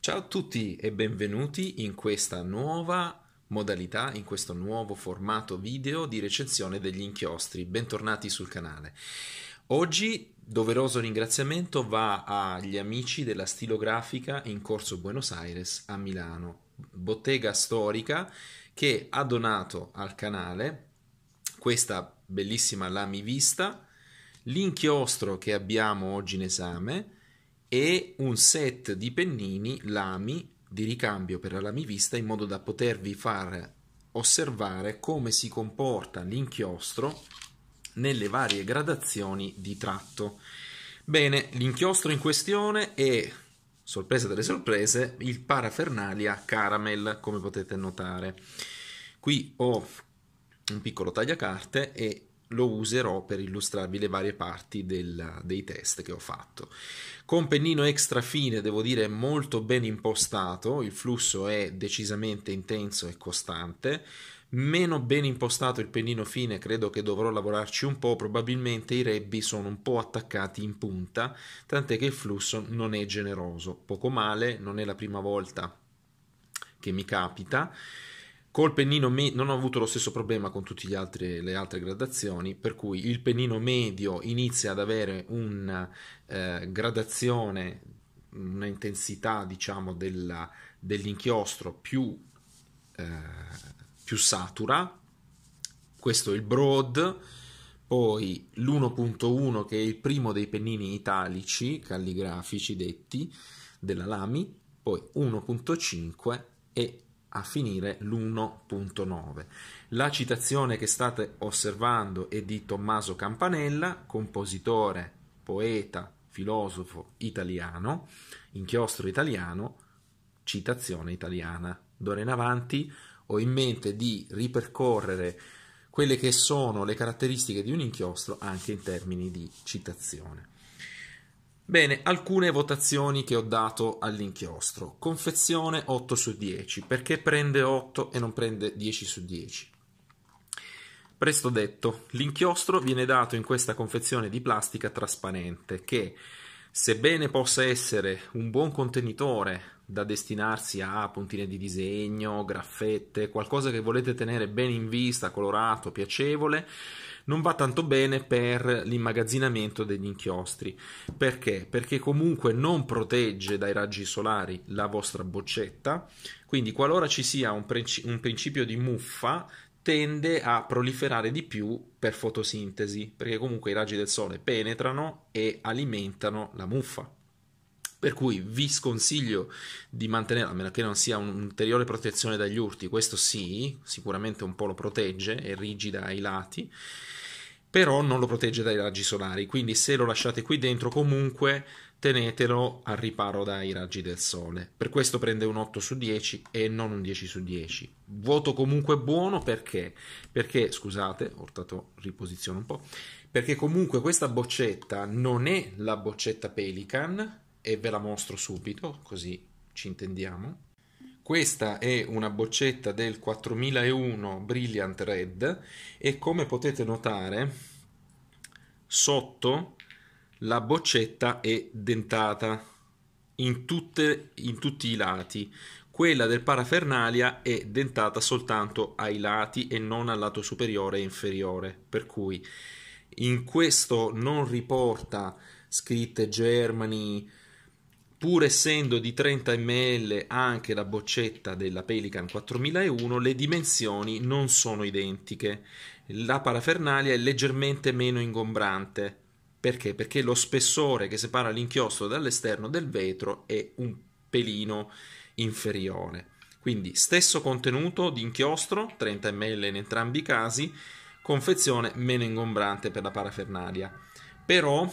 Ciao a tutti e benvenuti in questa nuova modalità, in questo nuovo formato video di recensione degli inchiostri. Bentornati sul canale. Oggi doveroso ringraziamento va agli amici della stilografica in corso Buenos Aires a Milano bottega storica che ha donato al canale questa bellissima lami vista, l'inchiostro che abbiamo oggi in esame e un set di pennini lami di ricambio per la lami vista in modo da potervi far osservare come si comporta l'inchiostro nelle varie gradazioni di tratto. Bene, l'inchiostro in questione è sorpresa delle sorprese, il parafernalia caramel, come potete notare. Qui ho un piccolo tagliacarte e lo userò per illustrarvi le varie parti del, dei test che ho fatto. Con pennino extra fine, devo dire, molto ben impostato, il flusso è decisamente intenso e costante, meno ben impostato il pennino fine, credo che dovrò lavorarci un po', probabilmente i rebbi sono un po' attaccati in punta, tant'è che il flusso non è generoso, poco male, non è la prima volta che mi capita. Col pennino me- non ho avuto lo stesso problema con tutte le altre gradazioni, per cui il pennino medio inizia ad avere una eh, gradazione, una intensità diciamo della, dell'inchiostro più eh, più satura, questo è il broad, poi l'1.1 che è il primo dei pennini italici, calligrafici detti, della Lami, poi 1.5 e a finire l'1.9. La citazione che state osservando è di Tommaso Campanella, compositore, poeta, filosofo italiano, inchiostro italiano, citazione italiana. D'ora in avanti ho in mente di ripercorrere quelle che sono le caratteristiche di un inchiostro anche in termini di citazione. Bene, alcune votazioni che ho dato all'inchiostro. Confezione 8 su 10, perché prende 8 e non prende 10 su 10? Presto detto, l'inchiostro viene dato in questa confezione di plastica trasparente che, sebbene possa essere un buon contenitore da destinarsi a puntine di disegno, graffette, qualcosa che volete tenere ben in vista, colorato, piacevole, non va tanto bene per l'immagazzinamento degli inchiostri. Perché? Perché comunque non protegge dai raggi solari la vostra boccetta, quindi qualora ci sia un, princi- un principio di muffa, tende a proliferare di più per fotosintesi, perché comunque i raggi del sole penetrano e alimentano la muffa. Per cui vi sconsiglio di mantenere, a meno che non sia un'ulteriore protezione dagli urti, questo sì, sicuramente un po' lo protegge, è rigida ai lati, però non lo protegge dai raggi solari, quindi se lo lasciate qui dentro comunque tenetelo al riparo dai raggi del sole. Per questo prende un 8 su 10 e non un 10 su 10. Voto comunque buono perché? Perché, scusate, ho tato, riposiziono un po', perché comunque questa boccetta non è la boccetta Pelican, e ve la mostro subito, così ci intendiamo. Questa è una boccetta del 4001 Brilliant Red e come potete notare sotto la boccetta è dentata in, tutte, in tutti i lati. Quella del parafernalia è dentata soltanto ai lati e non al lato superiore e inferiore, per cui in questo non riporta scritte Germany, pur essendo di 30 ml anche la boccetta della Pelican 4001, le dimensioni non sono identiche. La parafernalia è leggermente meno ingombrante. Perché? Perché lo spessore che separa l'inchiostro dall'esterno del vetro è un pelino inferiore. Quindi stesso contenuto di inchiostro, 30 ml in entrambi i casi, confezione meno ingombrante per la parafernalia. Però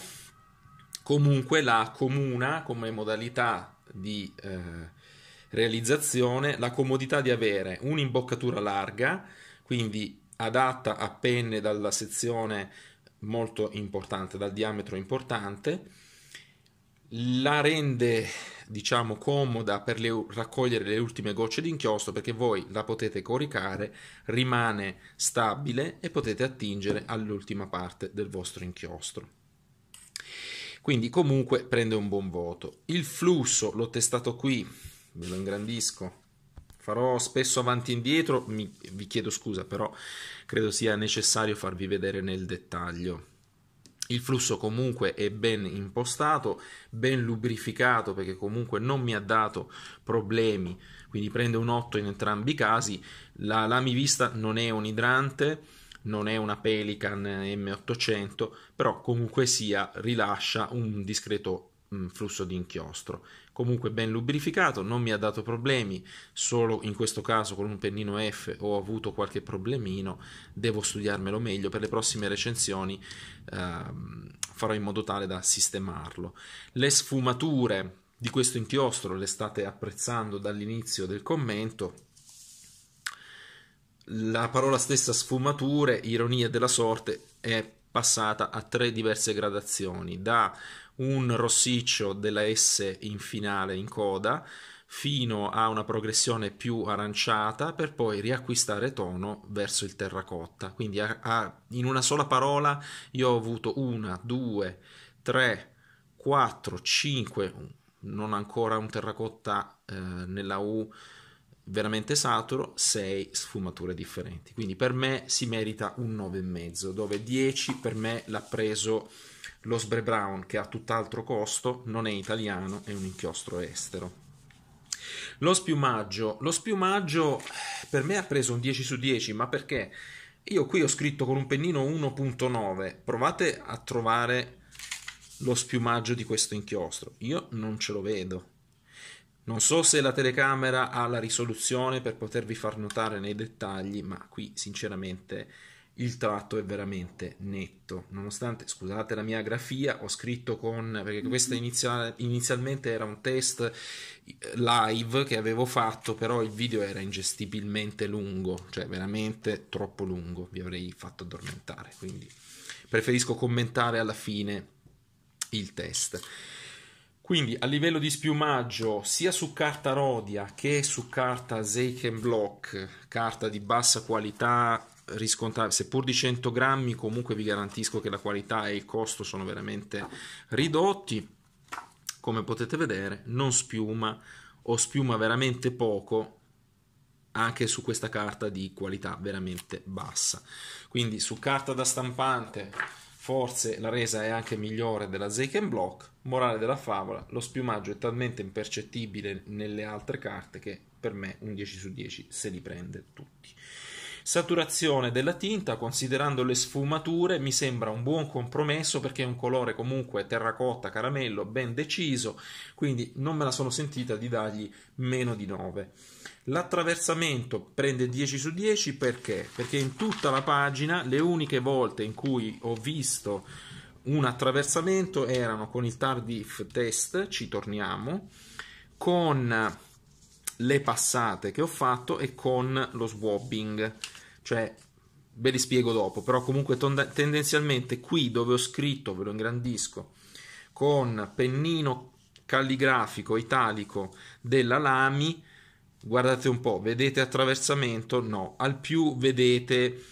comunque la comuna come modalità di eh, realizzazione la comodità di avere un'imboccatura larga, quindi adatta a penne dalla sezione molto importante, dal diametro importante, la rende diciamo comoda per le, raccogliere le ultime gocce di inchiostro perché voi la potete coricare, rimane stabile e potete attingere all'ultima parte del vostro inchiostro. Quindi comunque prende un buon voto. Il flusso l'ho testato qui, ve lo ingrandisco. Farò spesso avanti e indietro, Mi, vi chiedo scusa, però credo sia necessario farvi vedere nel dettaglio. Il flusso comunque è ben impostato, ben lubrificato perché comunque non mi ha dato problemi, quindi prende un 8 in entrambi i casi. La lamivista non è un idrante, non è una Pelican M800, però comunque sia rilascia un discreto mm, flusso di inchiostro comunque ben lubrificato non mi ha dato problemi solo in questo caso con un pennino F ho avuto qualche problemino devo studiarmelo meglio per le prossime recensioni ehm, farò in modo tale da sistemarlo le sfumature di questo inchiostro le state apprezzando dall'inizio del commento la parola stessa sfumature, ironia della sorte, è passata a tre diverse gradazioni, da un rossiccio della S in finale, in coda, fino a una progressione più aranciata per poi riacquistare tono verso il terracotta. Quindi a, a, in una sola parola io ho avuto una, due, tre, quattro, cinque, non ancora un terracotta eh, nella U veramente saturo, 6 sfumature differenti. Quindi per me si merita un 9,5, dove 10 per me l'ha preso lo Sbre Brown, che ha tutt'altro costo, non è italiano, è un inchiostro estero. Lo spiumaggio, lo spiumaggio per me ha preso un 10 su 10, ma perché io qui ho scritto con un pennino 1.9, provate a trovare lo spiumaggio di questo inchiostro, io non ce lo vedo non so se la telecamera ha la risoluzione per potervi far notare nei dettagli, ma qui sinceramente il tratto è veramente netto. Nonostante, scusate la mia grafia, ho scritto con, perché mm-hmm. questo inizial, inizialmente era un test eh, live che avevo fatto, però il video era ingestibilmente lungo, cioè veramente troppo lungo, vi avrei fatto addormentare, quindi preferisco commentare alla fine il test. Quindi a livello di spiumaggio, sia su carta Rodia che su carta Zeichen Block, carta di bassa qualità riscontrabile, seppur di 100 grammi, comunque vi garantisco che la qualità e il costo sono veramente ridotti. Come potete vedere, non spiuma o spiuma veramente poco anche su questa carta di qualità veramente bassa. Quindi su carta da stampante Forse la resa è anche migliore della Zaken Block. Morale della favola, lo spiumaggio è talmente impercettibile nelle altre carte che per me un 10 su 10 se li prende tutti. Saturazione della tinta, considerando le sfumature, mi sembra un buon compromesso perché è un colore comunque terracotta, caramello, ben deciso, quindi non me la sono sentita di dargli meno di 9. L'attraversamento prende 10 su 10 perché? Perché in tutta la pagina le uniche volte in cui ho visto un attraversamento erano con il tardif test, ci torniamo, con le passate che ho fatto e con lo swabbing, cioè ve li spiego dopo, però comunque tendenzialmente qui dove ho scritto, ve lo ingrandisco, con pennino calligrafico italico della Lami guardate un po', vedete attraversamento? No, al più vedete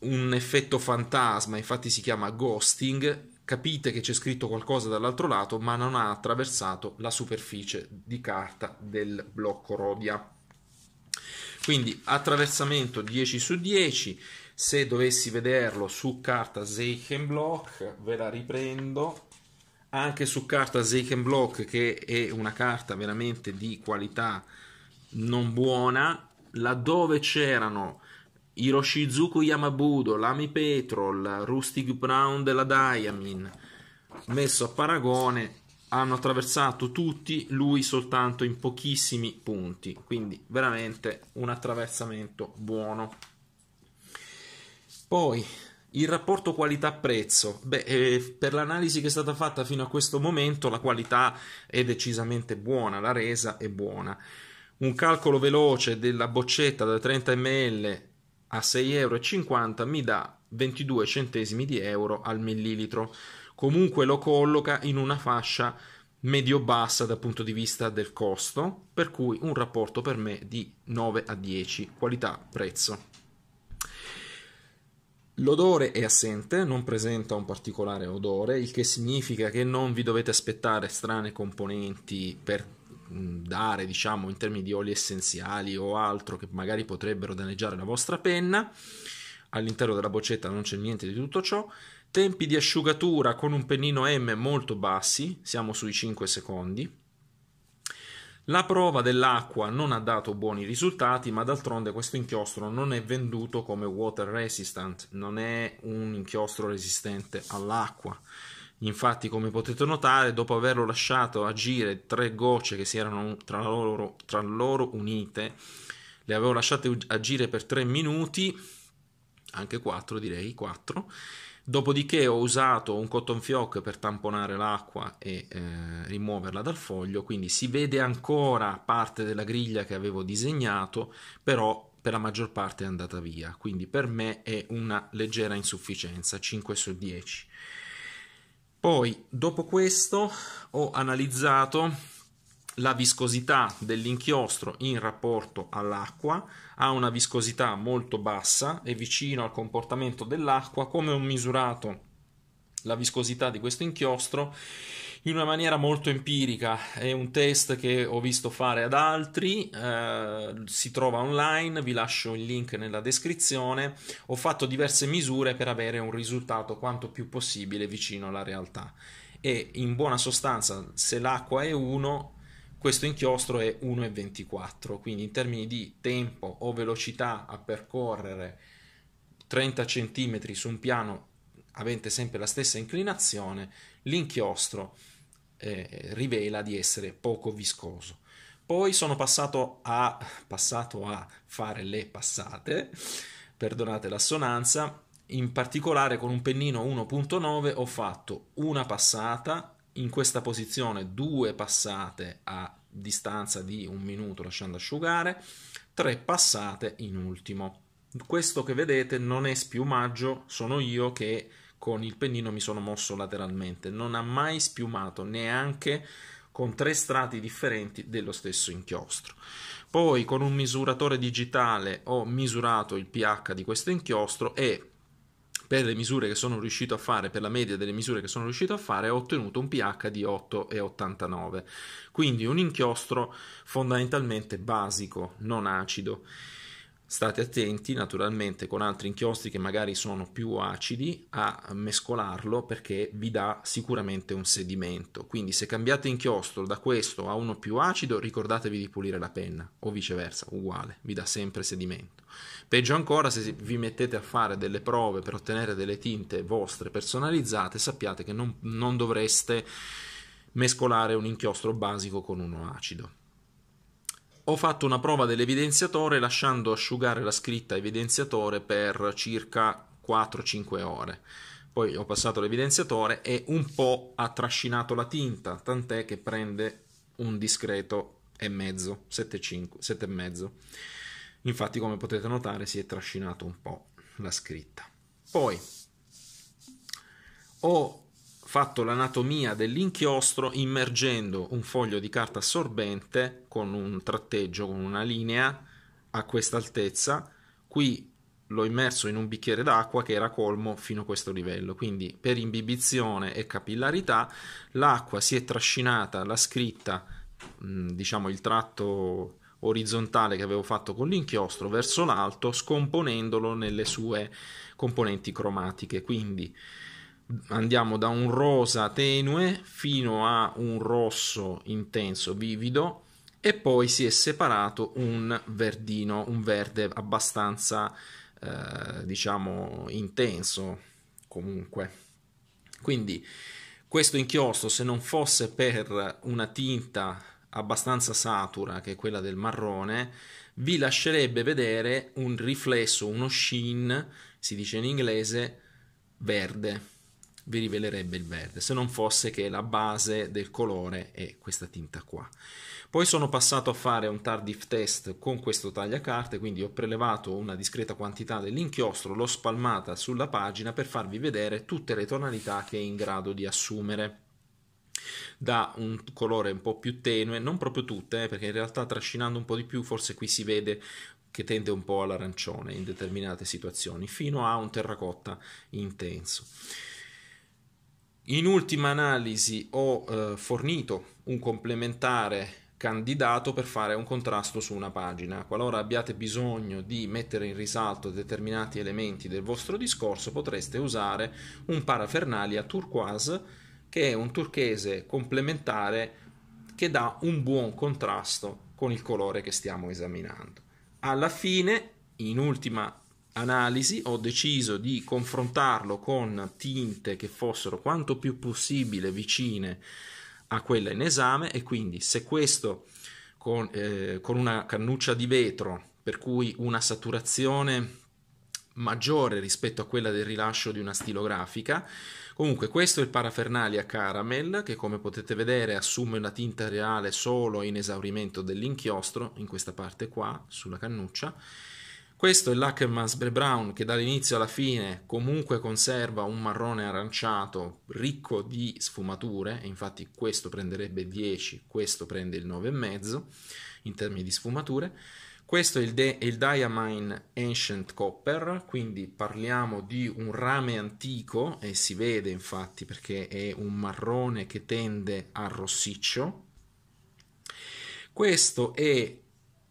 un effetto fantasma, infatti si chiama ghosting, capite che c'è scritto qualcosa dall'altro lato, ma non ha attraversato la superficie di carta del blocco Rodia. Quindi attraversamento 10 su 10, se dovessi vederlo su carta Zeichenblock, ve la riprendo, anche su carta Zeichenblock che è una carta veramente di qualità non buona, laddove c'erano Hiroshizuku Yamabudo, Lami Petrol, Rustic Brown della Diamond, messo a paragone, hanno attraversato tutti, lui soltanto in pochissimi punti, quindi veramente un attraversamento buono. Poi il rapporto qualità-prezzo. Beh, eh, per l'analisi che è stata fatta fino a questo momento, la qualità è decisamente buona, la resa è buona un calcolo veloce della boccetta da 30 ml a 6,50 euro mi dà 22 centesimi di euro al millilitro. Comunque lo colloca in una fascia medio-bassa dal punto di vista del costo, per cui un rapporto per me di 9 a 10, qualità-prezzo. L'odore è assente, non presenta un particolare odore, il che significa che non vi dovete aspettare strane componenti per Mm, dare, diciamo, in termini di oli essenziali o altro che magari potrebbero danneggiare la vostra penna. All'interno della boccetta non c'è niente di tutto ciò. Tempi di asciugatura con un pennino M molto bassi, siamo sui 5 secondi. La prova dell'acqua non ha dato buoni risultati, ma d'altronde questo inchiostro non è venduto come water resistant, non è un inchiostro resistente all'acqua. Infatti, come potete notare, dopo averlo lasciato agire tre gocce che si erano tra loro, tra loro unite, le avevo lasciate agire per tre minuti, anche quattro direi, quattro. Dopodiché ho usato un cotton fioc per tamponare l'acqua e eh, rimuoverla dal foglio, quindi si vede ancora parte della griglia che avevo disegnato, però per la maggior parte è andata via, quindi per me è una leggera insufficienza, 5 su 10. Poi, dopo questo, ho analizzato la viscosità dell'inchiostro in rapporto all'acqua, ha una viscosità molto bassa, è vicino al comportamento dell'acqua, come ho misurato la viscosità di questo inchiostro in una maniera molto empirica, è un test che ho visto fare ad altri, eh, si trova online, vi lascio il link nella descrizione, ho fatto diverse misure per avere un risultato quanto più possibile vicino alla realtà e in buona sostanza se l'acqua è 1 questo inchiostro è 1,24 quindi in termini di tempo o velocità a percorrere 30 cm su un piano avente sempre la stessa inclinazione, l'inchiostro eh, rivela di essere poco viscoso. Poi sono passato a, passato a fare le passate, perdonate l'assonanza, in particolare con un pennino 1.9 ho fatto una passata in questa posizione, due passate a distanza di un minuto lasciando asciugare, tre passate in ultimo. Questo che vedete non è spiumaggio, sono io che con il pennino mi sono mosso lateralmente, non ha mai spiumato neanche con tre strati differenti dello stesso inchiostro. Poi con un misuratore digitale ho misurato il pH di questo inchiostro e per le misure che sono riuscito a fare, per la media delle misure che sono riuscito a fare, ho ottenuto un pH di 8,89. Quindi un inchiostro fondamentalmente basico, non acido. State attenti naturalmente con altri inchiostri che magari sono più acidi a mescolarlo perché vi dà sicuramente un sedimento. Quindi se cambiate inchiostro da questo a uno più acido ricordatevi di pulire la penna o viceversa, uguale, vi dà sempre sedimento. Peggio ancora se vi mettete a fare delle prove per ottenere delle tinte vostre personalizzate sappiate che non, non dovreste mescolare un inchiostro basico con uno acido ho fatto una prova dell'evidenziatore lasciando asciugare la scritta evidenziatore per circa 4-5 ore. Poi ho passato l'evidenziatore e un po' ha trascinato la tinta, tant'è che prende un discreto e mezzo, 7 7,5. Infatti, come potete notare, si è trascinato un po' la scritta. Poi ho fatto l'anatomia dell'inchiostro immergendo un foglio di carta assorbente con un tratteggio, con una linea a questa altezza. Qui l'ho immerso in un bicchiere d'acqua che era colmo fino a questo livello. Quindi per imbibizione e capillarità l'acqua si è trascinata, la scritta, diciamo il tratto orizzontale che avevo fatto con l'inchiostro verso l'alto scomponendolo nelle sue componenti cromatiche. Quindi andiamo da un rosa tenue fino a un rosso intenso, vivido, e poi si è separato un verdino, un verde abbastanza, eh, diciamo, intenso comunque. Quindi questo inchiostro, se non fosse per una tinta abbastanza satura, che è quella del marrone, vi lascerebbe vedere un riflesso, uno sheen, si dice in inglese, verde vi rivelerebbe il verde, se non fosse che la base del colore è questa tinta qua. Poi sono passato a fare un tardif test con questo tagliacarte, quindi ho prelevato una discreta quantità dell'inchiostro, l'ho spalmata sulla pagina per farvi vedere tutte le tonalità che è in grado di assumere da un colore un po' più tenue, non proprio tutte, eh, perché in realtà trascinando un po' di più forse qui si vede che tende un po' all'arancione in determinate situazioni, fino a un terracotta intenso. In ultima analisi ho eh, fornito un complementare candidato per fare un contrasto su una pagina. Qualora abbiate bisogno di mettere in risalto determinati elementi del vostro discorso, potreste usare un parafernalia turquoise che è un turchese complementare che dà un buon contrasto con il colore che stiamo esaminando. Alla fine, in ultima analisi ho deciso di confrontarlo con tinte che fossero quanto più possibile vicine a quella in esame e quindi se questo con, eh, con una cannuccia di vetro per cui una saturazione maggiore rispetto a quella del rilascio di una stilografica. Comunque questo è il parafernalia caramel che come potete vedere assume una tinta reale solo in esaurimento dell'inchiostro in questa parte qua sulla cannuccia questo è l'Hackermasbre Brown che dall'inizio alla fine comunque conserva un marrone aranciato ricco di sfumature, e infatti questo prenderebbe 10, questo prende il 9,5 in termini di sfumature. Questo è il, De- il Diamine Ancient Copper, quindi parliamo di un rame antico e si vede infatti perché è un marrone che tende a rossiccio. Questo è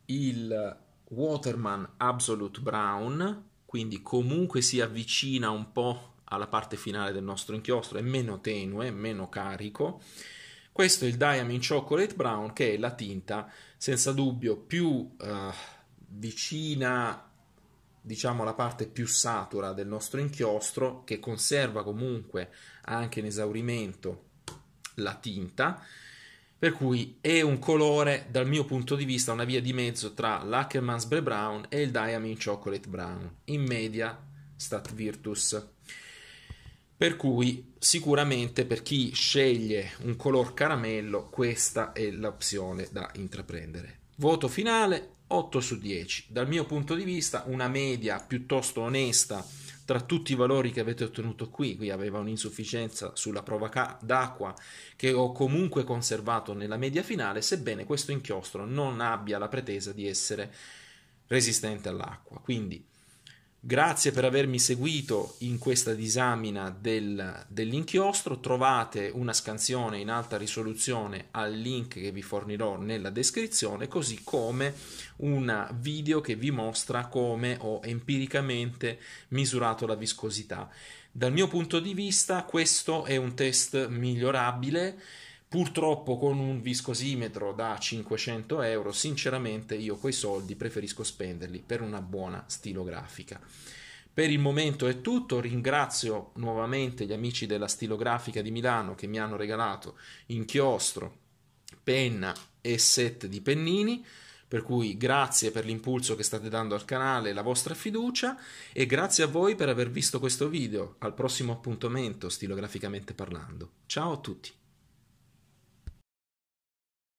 il Waterman Absolute Brown, quindi comunque si avvicina un po' alla parte finale del nostro inchiostro, è meno tenue, meno carico. Questo è il Diamond Chocolate Brown, che è la tinta senza dubbio più eh, vicina diciamo alla parte più satura del nostro inchiostro che conserva comunque anche in esaurimento la tinta per cui è un colore, dal mio punto di vista, una via di mezzo tra l'Ackermans Bre Brown e il Diamond Chocolate Brown, in media Stat Virtus. Per cui sicuramente per chi sceglie un color caramello questa è l'opzione da intraprendere. Voto finale 8 su 10. Dal mio punto di vista una media piuttosto onesta tra tutti i valori che avete ottenuto qui, qui aveva un'insufficienza sulla prova d'acqua che ho comunque conservato nella media finale, sebbene questo inchiostro non abbia la pretesa di essere resistente all'acqua. Quindi Grazie per avermi seguito in questa disamina del, dell'inchiostro. Trovate una scansione in alta risoluzione al link che vi fornirò nella descrizione, così come un video che vi mostra come ho empiricamente misurato la viscosità. Dal mio punto di vista, questo è un test migliorabile Purtroppo con un viscosimetro da 500 euro, sinceramente io quei soldi preferisco spenderli per una buona stilografica. Per il momento è tutto, ringrazio nuovamente gli amici della stilografica di Milano che mi hanno regalato inchiostro, penna e set di pennini. Per cui grazie per l'impulso che state dando al canale, la vostra fiducia e grazie a voi per aver visto questo video. Al prossimo appuntamento, stilograficamente parlando. Ciao a tutti!